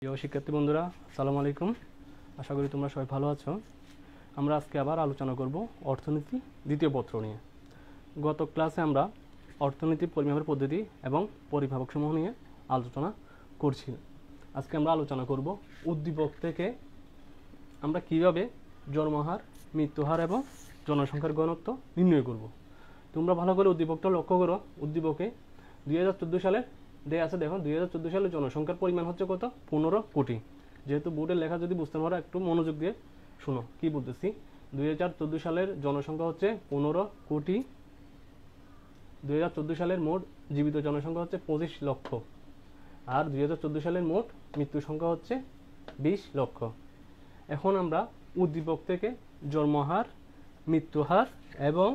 প্রিয় শিক্ষার্থী বন্ধুরা আসসালামু আলাইকুম আশা করি তোমরা সবাই ভালো আছো আমরা আজকে আবার আলোচনা করব অর্থনীতি দ্বিতীয় পত্র নিয়ে গত ক্লাসে আমরা অর্থনীতি পরিমাপের পদ্ধতি এবং পরিভাবক সমূহ নিয়ে আলোচনা করছি আজকে আমরা আলোচনা করব উদ্দীপক থেকে আমরা কীভাবে জন্মহার মৃত্যুহার এবং জনসংখ্যার গণত্ব নির্ণয় করব তোমরা ভালো করে উদ্দীপকটা লক্ষ্য করো উদ্দীপকে দুই সালে দেয়া আছে দেখুন দুই হাজার চোদ্দো সালে জনসংখ্যার পরিমাণ হচ্ছে কত পনেরো কোটি যেহেতু বোর্ডে লেখা যদি বুঝতে পারো একটু মনোযোগ দিয়ে শুনো কি বলতেছি দুই হাজার চোদ্দো সালের জনসংখ্যা হচ্ছে পনেরো কোটি দুই হাজার চোদ্দো সালের মোট জীবিত জনসংখ্যা হচ্ছে পঁচিশ লক্ষ আর দুই হাজার চোদ্দো সালের মোট মৃত্যু সংখ্যা হচ্ছে বিশ লক্ষ এখন আমরা উদ্দীপক থেকে জন্মহার মৃত্যুহার এবং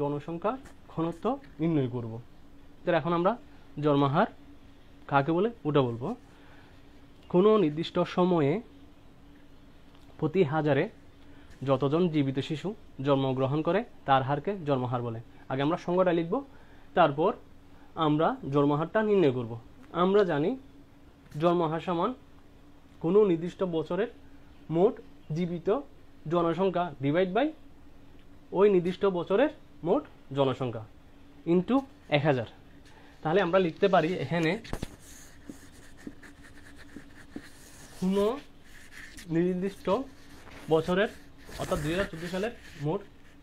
জনসংখ্যার ঘনত্ব নির্ণয় করব তো এখন আমরা জন্মাহার কাকে বলে ওটা বলবো কোনো নির্দিষ্ট সময়ে প্রতি হাজারে যতজন জীবিত শিশু জন্মগ্রহণ করে তার হারকে জন্মহার বলে আগে আমরা সংজ্ঞাটা লিখব তারপর আমরা জন্মহারটা নির্ণয় করব আমরা জানি জন্মহার সমান কোনো নির্দিষ্ট বছরের মোট জীবিত জনসংখ্যা ডিভাইড বাই ওই নির্দিষ্ট বছরের মোট জনসংখ্যা ইন্টু এক হাজার তাহলে আমরা লিখতে পারি এখানে কোনো নির্দিষ্ট বছরের অর্থাৎ দুই হাজার চোদ্দো সালের মোট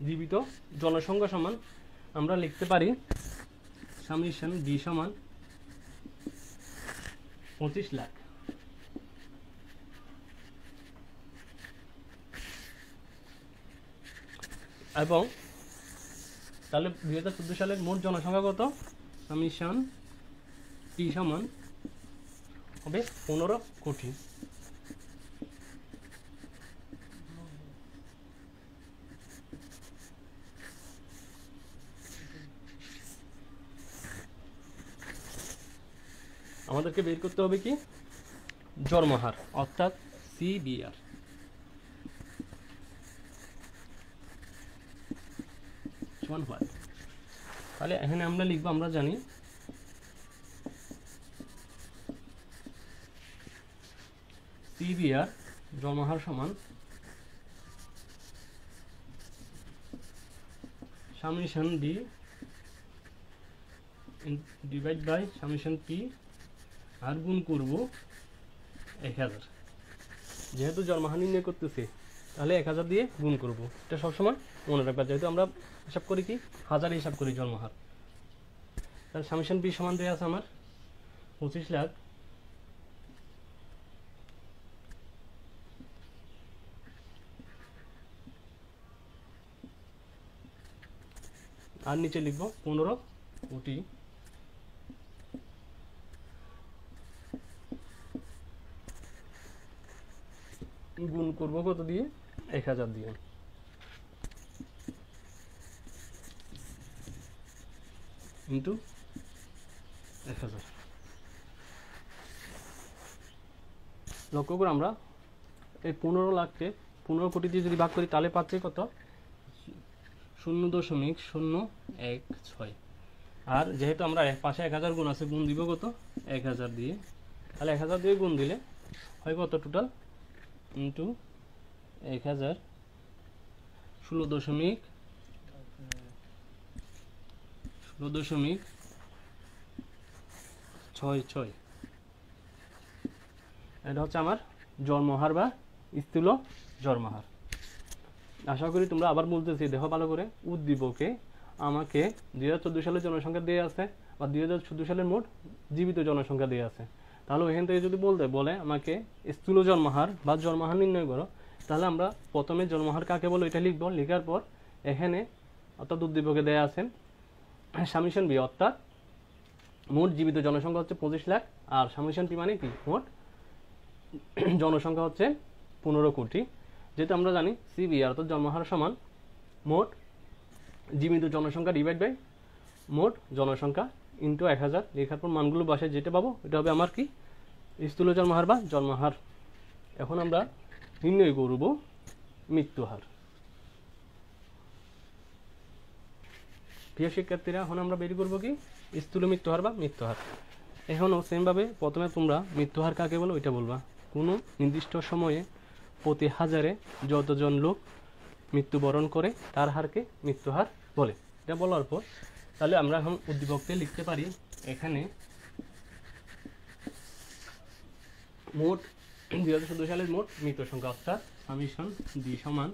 জীবিত জনসংখ্যা সমান আমরা লিখতে পারি সামিশন বি সমান পঁচিশ লাখ এবং তাহলে দুই হাজার চোদ্দো সালের মোট জনসংখ্যা কত সামিশান টি সমান হবে পনেরো কোটি আমাদেরকে বের করতে হবে কি জন্মহার অর্থাৎ সিবিআর সমান হয় তাহলে এখানে আমরা লিখবো আমরা জানি পিবিআর জমাহার সমান summation D divide by summation P R গুণ করব এক হাজার যেহেতু জন্মহানি নিয়ে করতেছি তাহলে এক হাজার দিয়ে গুণ করব এটা সবসময় মনে রাখবা যেহেতু আমরা হিসাব করি কি হাজারে হিসাব করি জন্মহার তাহলে সামিশন বি সমান দেওয়া আছে আমার পঁচিশ লাখ আর নিচে লিখব পনেরো কোটি গুণ করবো কত দিয়ে এক হাজার দিয়ে ইন্টু এক হাজার লক্ষ্য করে আমরা এই পনেরো লাখকে পনেরো কোটি দিয়ে যদি ভাগ করি তাহলে পাচ্ছি কত শূন্য দশমিক শূন্য এক ছয় আর যেহেতু আমরা পাশে এক হাজার গুণ আছে গুণ দিব কত এক হাজার দিয়ে তাহলে এক হাজার দিয়ে গুণ দিলে হয় কত টোটাল ইন্টু এক হাজার ষোলো দশমিক ষোলো দশমিক ছয় ছয় এটা হচ্ছে আমার জন্মহার বা স্থূল জন্মহার আশা করি তোমরা আবার বলতেছি দেহ ভালো করে উদ্দীপকে আমাকে দুই হাজার চোদ্দো সালের জনসংখ্যা দিয়ে আছে বা দুই হাজার চোদ্দো সালের মোট জীবিত জনসংখ্যা দিয়ে আছে তাহলে ওইখান থেকে যদি বলতে বলে আমাকে স্থূল জন্মহার বা জন্মহার নির্ণয় করো তাহলে আমরা প্রথমে জন্মহার কাকে বলো এটা লিখবো লেখার পর এখানে অর্থাৎ উদ্দীপকে দেয়া আছেন সামিশন বি অর্থাৎ মোট জীবিত জনসংখ্যা হচ্ছে পঁচিশ লাখ আর সামিশন পি মানে কি মোট জনসংখ্যা হচ্ছে পনেরো কোটি যেহেতু আমরা জানি সিবি অর্থাৎ জন্মহার সমান মোট জীবিত জনসংখ্যা ডিভাইড বাই মোট জনসংখ্যা ইন্টু এক হাজার লেখার পর মানগুলো বাসায় যেটা পাবো এটা হবে আমার কি স্থূল জন্মহার বা জন্মহার এখন আমরা নির্ণয় করব মৃত্যুহার প্রিয় শিক্ষার্থীরা এখন আমরা বের করবো কি স্থূল মৃত্যুহার বা মৃত্যুহার এখনও সেমভাবে প্রথমে তোমরা মৃত্যুহার কাকে বলো ওইটা বলবা কোনো নির্দিষ্ট সময়ে প্রতি হাজারে যতজন লোক মৃত্যুবরণ করে তার হারকে মৃত্যুহার বলে এটা বলার পর তাহলে আমরা এখন উদ্দীপককে লিখতে পারি এখানে মোট দুই হাজার চোদ্দো সালের মোট মৃত সংখ্যা অর্থাৎ সামিশন দি সমান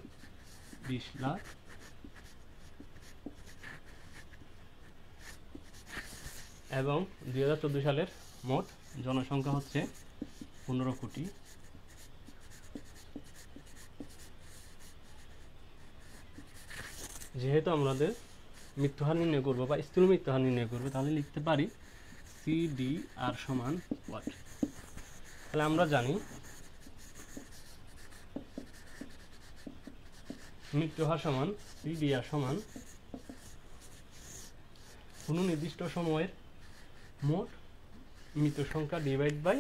বিশ লাখ এবং দুই সালের মোট জনসংখ্যা হচ্ছে পনেরো কোটি যেহেতু আমাদের মৃত্যুহার নির্ণয় করবো বা স্থূল মৃত্যুহার নির্ণয় করবো তাহলে লিখতে পারি সিডি আর সমান ওয়াট তাহলে আমরা জানি মৃত্যুহার সমান সিডি আর সমান কোনো নির্দিষ্ট সময়ের মোট মৃত সংখ্যা ডিভাইড বাই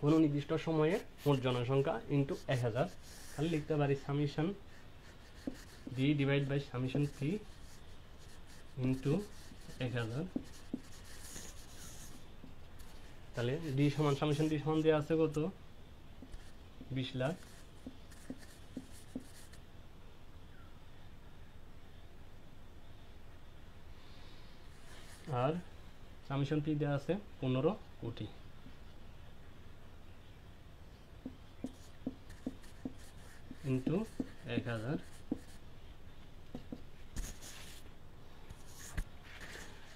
কোনো নির্দিষ্ট সময়ে মোট জনসংখ্যা ইন্টু এক হাজার তাহলে লিখতে পারি summation D divide by summation P into এক হাজার তাহলে ডি সমান সামিশন ডি সমান দেওয়া আছে কত বিশ লাখ আর সামিশন পি দেওয়া আছে পনেরো কোটি ইন্টু এক হাজার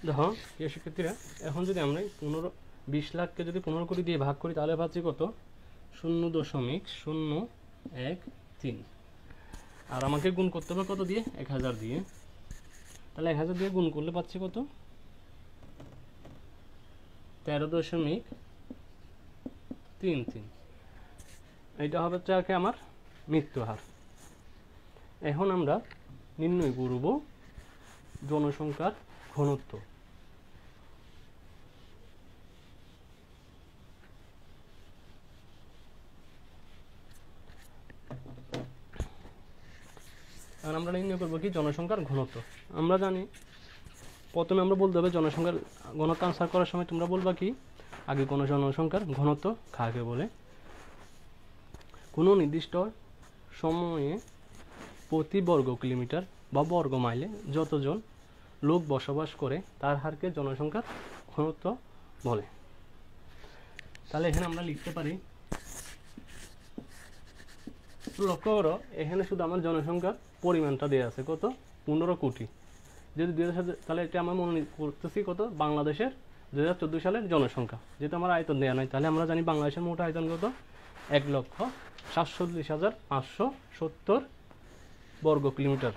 দেখো প্রিয় শিক্ষার্থীরা এখন যদি আমরা পনেরো বিশ লাখকে যদি পনেরো কোটি দিয়ে ভাগ করি তাহলে পাচ্ছি কত শূন্য দশমিক শূন্য এক তিন আর আমাকে গুণ করতে হবে কত দিয়ে এক হাজার দিয়ে তাহলে এক হাজার দিয়ে গুণ করলে পাচ্ছি কত তেরো দশমিক তিন তিন এটা হবে হচ্ছে আমার মৃত্যুহার এখন আমরা নির্ণয় করব জনসংখ্যার ঘনত্ব আমরা নির্ণয় করবো কি জনসংখ্যার ঘনত্ব আমরা জানি প্রথমে আমরা বলতে হবে জনসংখ্যার ঘনত্ব আনসার করার সময় তোমরা বলবা কি আগে কোনো জনসংখ্যার ঘনত্ব খাকে বলে কোনো নির্দিষ্ট সময়ে প্রতি বর্গ কিলোমিটার বা বর্গ মাইলে যতজন লোক বসবাস করে তার হারকে জনসংখ্যার ঘনত্ব বলে তাহলে এখানে আমরা লিখতে পারি লক্ষ্য করো এখানে শুধু আমার জনসংখ্যার পরিমাণটা দেওয়া আছে কত পনেরো কোটি যেহেতু দুই হাজার তাহলে এটা আমরা মনে করতেছি কত বাংলাদেশের দু সালের জনসংখ্যা যেহেতু আমার আয়তন দেওয়া নয় তাহলে আমরা জানি বাংলাদেশের মোট আয়তন কত এক লক্ষ সাতচল্লিশ হাজার পাঁচশো সত্তর বর্গ কিলোমিটার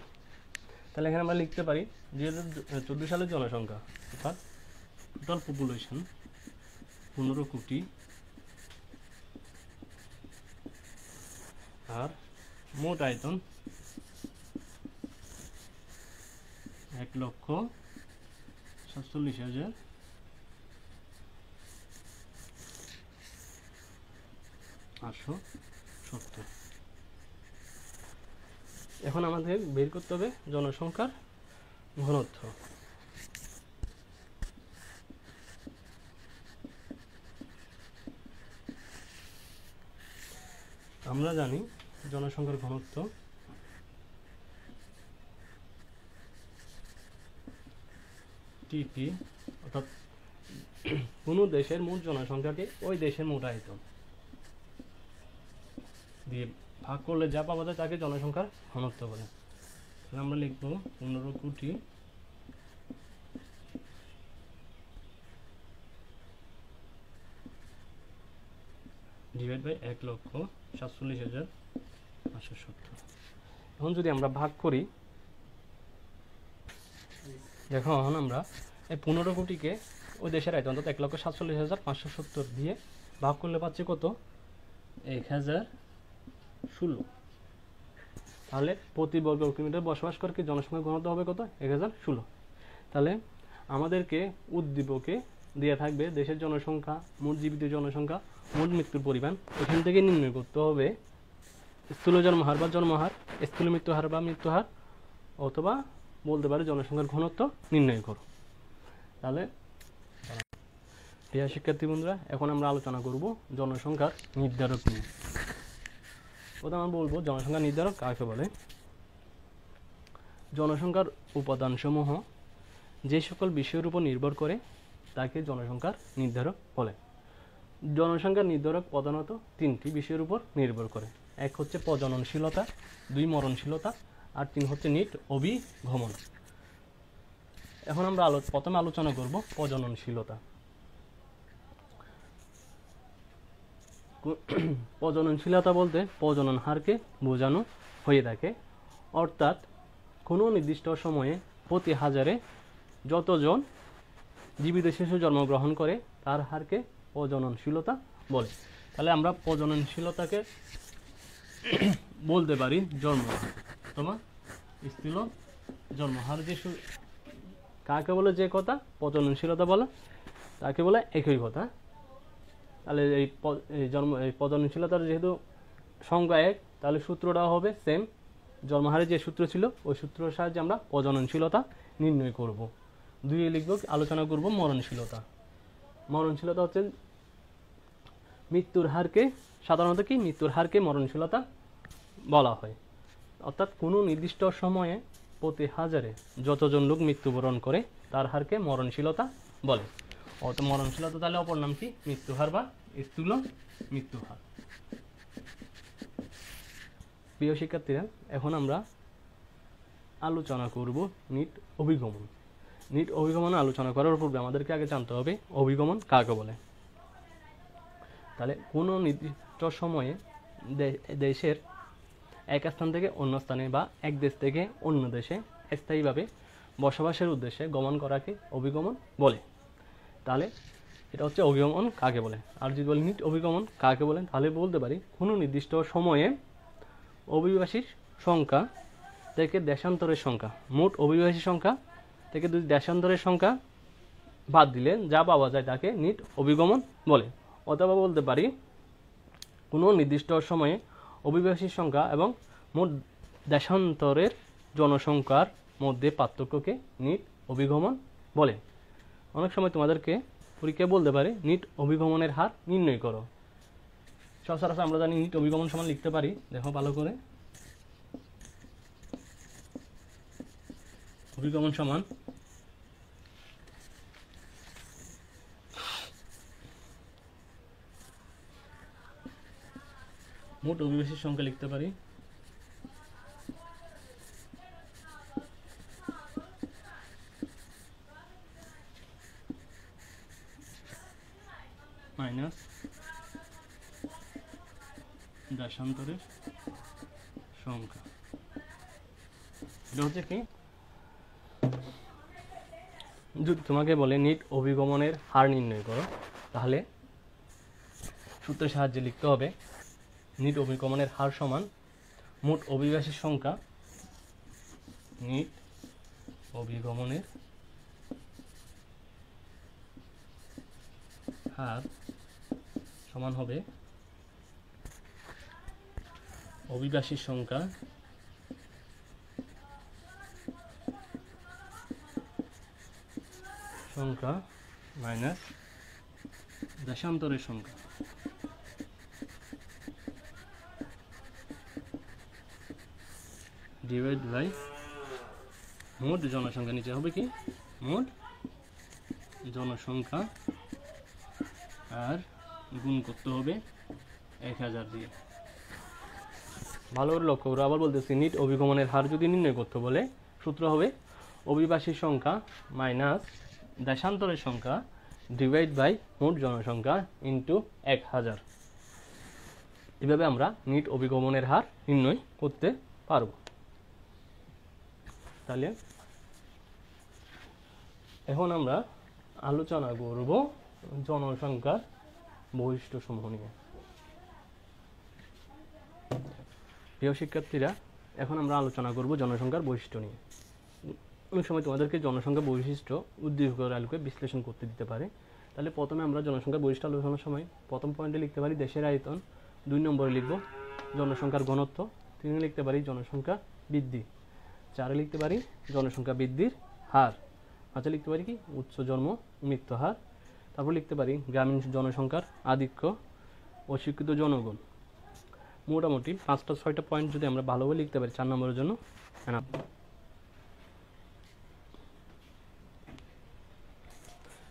তাহলে এখানে আমরা লিখতে পারি দুই সালের জনসংখ্যা অর্থাৎ টোটাল পপুলেশন পনেরো কোটি আর মোট আয়তন এক লক্ষ সাতচল্লিশ হাজার আটশো সত্তর এখন আমাদের বের করতে হবে জনসংখ্যার ঘনত্ব আমরা জানি জনসংখ্যার ঘনত্ব জিডিপি অর্থাৎ কোনো দেশের মোট জনসংখ্যাকে ওই দেশের মোট আয়তন দিয়ে ভাগ করলে যা পাওয়া যায় তাকে জনসংখ্যার ঘনত্ব বলে আমরা লিখব পনেরো কোটি ডিভাইড বাই এক লক্ষ সাতচল্লিশ হাজার পাঁচশো সত্তর এখন যদি আমরা ভাগ করি যখন আমরা এই পনেরো কোটিকে ওই দেশের আয়তন অন্তত এক লক্ষ সাতচল্লিশ হাজার পাঁচশো সত্তর দিয়ে ভাগ করলে পাচ্ছি কত এক হাজার ষোলো তাহলে প্রতি বর্গ কিলোমিটার বসবাস করে জনসংখ্যা ঘনত্ব হবে কত এক হাজার ষোলো তাহলে আমাদেরকে উদ্দীপকে দেওয়া থাকবে দেশের জনসংখ্যা মোট জীবিত জনসংখ্যা মোট মৃত্যুর পরিমাণ এখান থেকে নির্ণয় করতে হবে স্থূল জন্মহার বা জন্মহার স্থূল মৃত্যুহার বা মৃত্যুহার অথবা বলতে পারে জনসংখ্যার ঘনত্ব নির্ণয় করো তাহলে প্রিয় শিক্ষার্থী বন্ধুরা এখন আমরা আলোচনা করব জনসংখ্যার নির্ধারক নিয়ে প্রথম আমি বলবো জনসংখ্যা নির্ধারক কাকে বলে জনসংখ্যার উপাদানসমূহ যে সকল বিষয়ের উপর নির্ভর করে তাকে জনসংখ্যার নির্ধারক বলে জনসংখ্যার নির্ধারক প্রধানত তিনটি বিষয়ের উপর নির্ভর করে এক হচ্ছে প্রজননশীলতা দুই মরণশীলতা আর তিন হচ্ছে নিট অভিগমন এখন আমরা আলো প্রথমে আলোচনা করব প্রজননশীলতা প্রজননশীলতা বলতে প্রজনন হারকে বোঝানো হয়ে থাকে অর্থাৎ কোনো নির্দিষ্ট সময়ে প্রতি হাজারে যতজন জীবিত শিশু জন্মগ্রহণ করে তার হারকে প্রজননশীলতা বলে তাহলে আমরা প্রজননশীলতাকে বলতে পারি জন্ম তোমার স্থূল জন্ম হার যে কাকে বলে যে কথা পচনশীলতা বলে তাকে বলে একই কথা তাহলে এই জন্ম এই পচনশীলতার যেহেতু সংজ্ঞা এক তাহলে সূত্রটা হবে সেম জন্মহারের যে সূত্র ছিল ওই সূত্রের সাহায্যে আমরা প্রজননশীলতা নির্ণয় করব দুইয়ে লিখব আলোচনা করব মরণশীলতা মরণশীলতা হচ্ছে মৃত্যুর হারকে সাধারণত কি মৃত্যুর হারকে মরণশীলতা বলা হয় অর্থাৎ কোনো নির্দিষ্ট সময়ে প্রতি হাজারে যতজন লোক মৃত্যুবরণ করে তার হারকে মরণশীলতা বলে অত মরণশীলতা তাহলে অপর নাম কি মৃত্যুহার বা স্থূল মৃত্যুহার প্রিয় শিক্ষার্থীরা এখন আমরা আলোচনা করব নিট অভিগমন নিট অভিগমন আলোচনা করার পূর্বে আমাদেরকে আগে জানতে হবে অভিগমন কাকে বলে তাহলে কোনো নির্দিষ্ট সময়ে দেশের এক স্থান থেকে অন্য স্থানে বা এক দেশ থেকে অন্য দেশে স্থায়ীভাবে বসবাসের উদ্দেশ্যে গমন করাকে অভিগমন বলে তাহলে এটা হচ্ছে অভিগমন কাকে বলে আর যদি বলি নিট অভিগমন কাকে বলে তাহলে বলতে পারি কোনো নির্দিষ্ট সময়ে অভিবাসীর সংখ্যা থেকে দেশান্তরের সংখ্যা মোট অভিবাসী সংখ্যা থেকে যদি দেশান্তরের সংখ্যা বাদ দিলে যা পাওয়া যায় তাকে নিট অভিগমন বলে অথবা বলতে পারি কোনো নির্দিষ্ট সময়ে অভিবাসীর সংখ্যা এবং মোট দেশান্তরের জনসংখ্যার মধ্যে পার্থক্যকে নিট অভিগমন বলে অনেক সময় তোমাদেরকে পরীক্ষায় বলতে পারে নিট অভিগমনের হার নির্ণয় করো সচরাচর আমরা জানি নিট অভিগমন সমান লিখতে পারি দেখো ভালো করে অভিগমন সমান মোট অভিবাসীর সংখ্যা লিখতে পারি মাইনাস দেশান্তরের সংখ্যা এটা হচ্ছে কি যদি তোমাকে বলে নিট অভিগমনের হার নির্ণয় করো তাহলে সূত্রের সাহায্যে লিখতে হবে নিট অভিগমনের হার সমান মোট অভিবাসীর সংখ্যা নিট অভিগমনের হার সমান হবে অভিবাসীর সংখ্যা সংখ্যা মাইনাস দেশান্তরের সংখ্যা ডিভাইড বাই মোট জনসংখ্যা নিচে হবে কি মোট জনসংখ্যা আর গুণ করতে হবে এক হাজার দিয়ে ভালোভাবে লক্ষ্য করো আবার বলতেছি নিট অভিগমনের হার যদি নির্ণয় করতে বলে সূত্র হবে অভিবাসীর সংখ্যা মাইনাস দেশান্তরের সংখ্যা ডিভাইড বাই মোট জনসংখ্যা ইন্টু এক হাজার এভাবে আমরা নিট অভিগমনের হার নির্ণয় করতে পারবো তাহলে এখন আমরা আলোচনা করব জনসংখ্যার বৈশিষ্ট্য সমূহ নিয়ে প্রিয় শিক্ষার্থীরা এখন আমরা আলোচনা করব জনসংখ্যার বৈশিষ্ট্য নিয়ে অনেক সময় তোমাদেরকে জনসংখ্যা বৈশিষ্ট্য উদ্দীপক আলোকে বিশ্লেষণ করতে দিতে পারে তাহলে প্রথমে আমরা জনসংখ্যার বৈশিষ্ট্য আলোচনার সময় প্রথম পয়েন্টে লিখতে পারি দেশের আয়তন দুই নম্বরে লিখব জনসংখ্যার ঘনত্ব তিনি লিখতে পারি জনসংখ্যা বৃদ্ধি চারে লিখতে পারি জনসংখ্যা বৃদ্ধির হার পাঁচে লিখতে পারি কি উচ্চ জন্ম মৃত্যু হার তারপর লিখতে পারি গ্রামীণ জনসংখ্যার আধিক্য অশিক্ষিত জনগণ মোটামুটি পাঁচটা ছয়টা পয়েন্ট যদি আমরা ভালোভাবে লিখতে পারি চার নম্বরের জন্য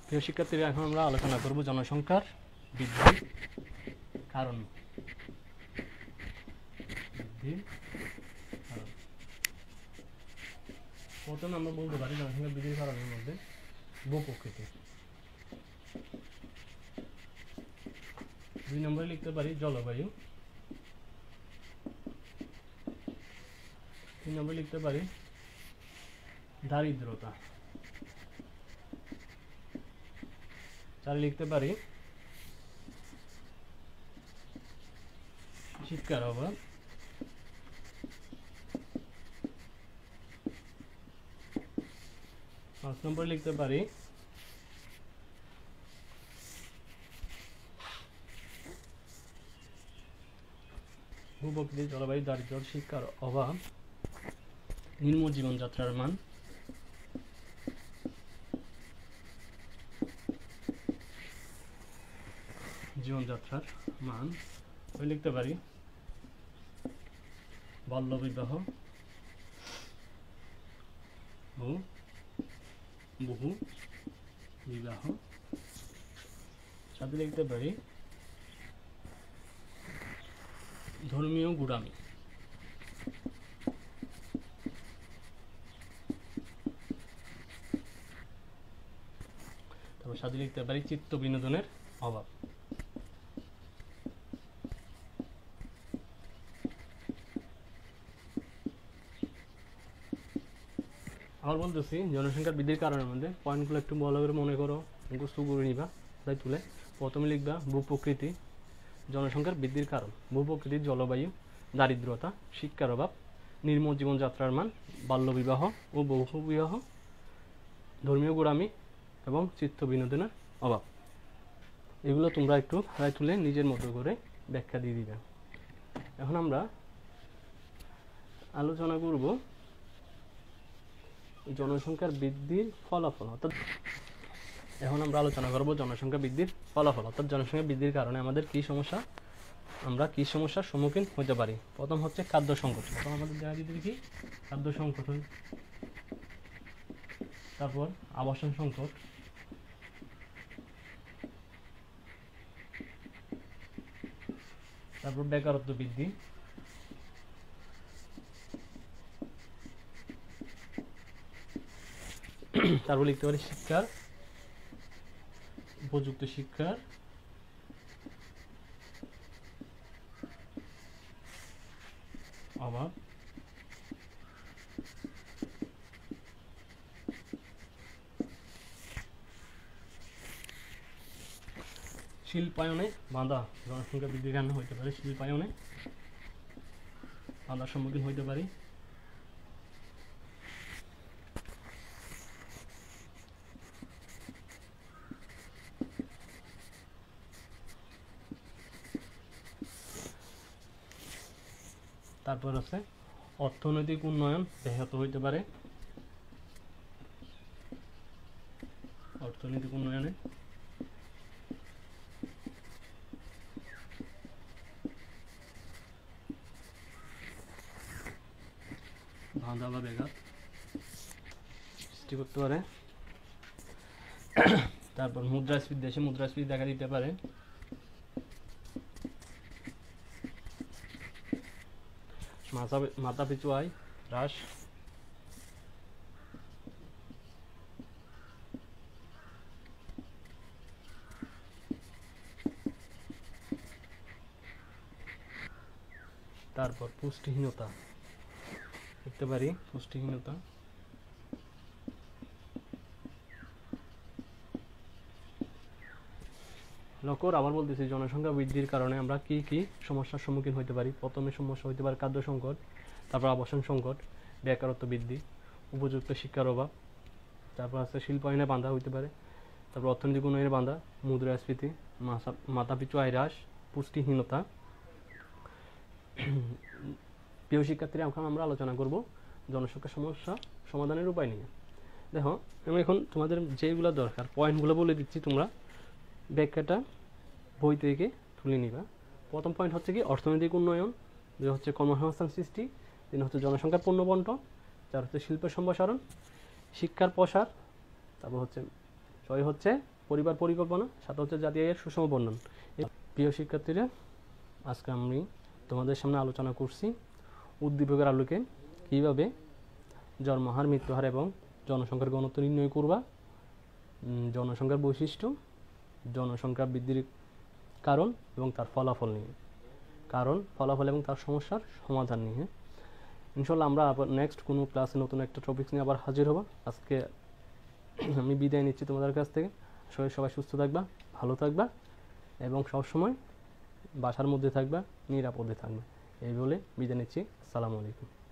প্রিয় শিক্ষার্থীরা এখন আমরা আলোচনা করব জনসংখ্যার বৃদ্ধির কারণ বৃদ্ধির প্রথম আমরা বলতে পারি জনসংখ্যা বৃদ্ধির কারণের মধ্যে ভূপ্রকৃতি দুই নম্বরে লিখতে পারি জলবায়ু তিন নম্বরে লিখতে পারি দারিদ্রতা চার লিখতে পারি শিক্ষার অভাব পাঁচ নম্বর লিখতে পারি ভূপ্রকৃতি জলবায়ু দারিদ্র শিক্ষার অভাব নিম্ন জীবনযাত্রার মান জীবনযাত্রার মান ওই লিখতে পারি বাল্যবিবাহ ও বহু বিবাহ সাথে লিখতে পারি ধর্মীয় গুড়ামি তারপর সাথে লিখতে পারি চিত্ত বিনোদনের অভাব আমার বলতেছি জনসংখ্যার বৃদ্ধির কারণের মধ্যে পয়েন্টগুলো একটু ভালো করে মনে করো মুখস্থ করে নিবা তাই তুলে প্রথমে লিখবা ভূপ্রকৃতি জনসংখ্যার বৃদ্ধির কারণ ভূপ্রকৃতির জলবায়ু দারিদ্রতা শিক্ষার অভাব নির্ম জীবনযাত্রার মান বাল্যবিবাহ ও বহুবিবাহ ধর্মীয় গোড়ামি এবং চিত্ত বিনোদনের অভাব এগুলো তোমরা একটু হারায় তুলে নিজের মতো করে ব্যাখ্যা দিয়ে দিবে এখন আমরা আলোচনা করব জনসংখ্যার বৃদ্ধির ফলাফল অর্থাৎ এখন আমরা আলোচনা করব জনসংখ্যা বৃদ্ধির ফলাফল অর্থাৎ জনসংখ্যা বৃদ্ধির কারণে আমাদের কী সমস্যা আমরা কী সমস্যার সম্মুখীন হতে পারি প্রথম হচ্ছে খাদ্য সংকট প্রথম আমাদের দেখা যেতে কি খাদ্য সংকট হয় তারপর আবাসন সংকট তারপর বেকারত্ব বৃদ্ধি তারপর লিখতে পারি শিক্ষার উপযুক্ত শিক্ষার অভাব শিল্পায়নে বাঁধা জনসংখ্যা বৃদ্ধির কারণে হইতে পারে শিল্পায়নে বাঁধার সম্মুখীন হইতে পারি তারপর আছে অর্থনৈতিক উন্নয়ন ব্যাহত হইতে পারে অর্থনৈতিক উন্নয়নে বাঁধা বা ব্যাঘাত সৃষ্টি করতে পারে তারপর মুদ্রাস্ফীতি দেশে মুদ্রাস্ফীতি দেখা দিতে পারে माता माता पिछू आई राश তারপর পুষ্টিহীনতা দেখতে পারি পুষ্টিহীনতা নকর আবার বলতেছি জনসংখ্যা বৃদ্ধির কারণে আমরা কি কি সমস্যার সম্মুখীন হতে পারি প্রথমে সমস্যা হতে পারে খাদ্য সংকট তারপর আবাসন সংকট বেকারত্ব বৃদ্ধি উপযুক্ত শিক্ষার অভাব তারপর আছে শিল্পায়নে বাঁধা হইতে পারে তারপর অর্থনৈতিক উন্নয়নের বাঁধা মুদ্রাস্ফীতি মাথা মাথাপিছু আয় হ্রাস পুষ্টিহীনতা প্রিয় শিক্ষার্থীরা এখন আমরা আলোচনা করব জনসংখ্যা সমস্যা সমাধানের উপায় নিয়ে দেখো আমি এখন তোমাদের যেগুলো দরকার পয়েন্টগুলো বলে দিচ্ছি তোমরা ব্যাখ্যাটা বই থেকে তুলে নিবা প্রথম পয়েন্ট হচ্ছে কি অর্থনৈতিক উন্নয়ন দুই হচ্ছে কর্মসংস্থান সৃষ্টি তিন হচ্ছে জনসংখ্যার পণ্য বন্টন চার হচ্ছে শিল্পের সম্প্রসারণ শিক্ষার প্রসার তারপর হচ্ছে ছয় হচ্ছে পরিবার পরিকল্পনা সাত হচ্ছে জাতীয় সুষম বর্ণন প্রিয় শিক্ষার্থীরা আজকে আমি তোমাদের সামনে আলোচনা করছি উদ্দীপকের আলোকে কীভাবে জন্মহার মৃত্যুহার এবং জনসংখ্যার গণত্ব নির্ণয় করবা জনসংখ্যার বৈশিষ্ট্য জনসংখ্যা বৃদ্ধির কারণ এবং তার ফলাফল নিয়ে কারণ ফলাফল এবং তার সমস্যার সমাধান নিয়ে ইনশাল্লাহ আমরা আবার নেক্সট কোনো ক্লাসে নতুন একটা টপিক নিয়ে আবার হাজির হব আজকে আমি বিদায় নিচ্ছি তোমাদের কাছ থেকে সবাই সবাই সুস্থ থাকবা ভালো থাকবা এবং সবসময় বাসার মধ্যে থাকবা নিরাপদে থাকবা এই বলে বিদায় নিচ্ছি আসসালামু আলাইকুম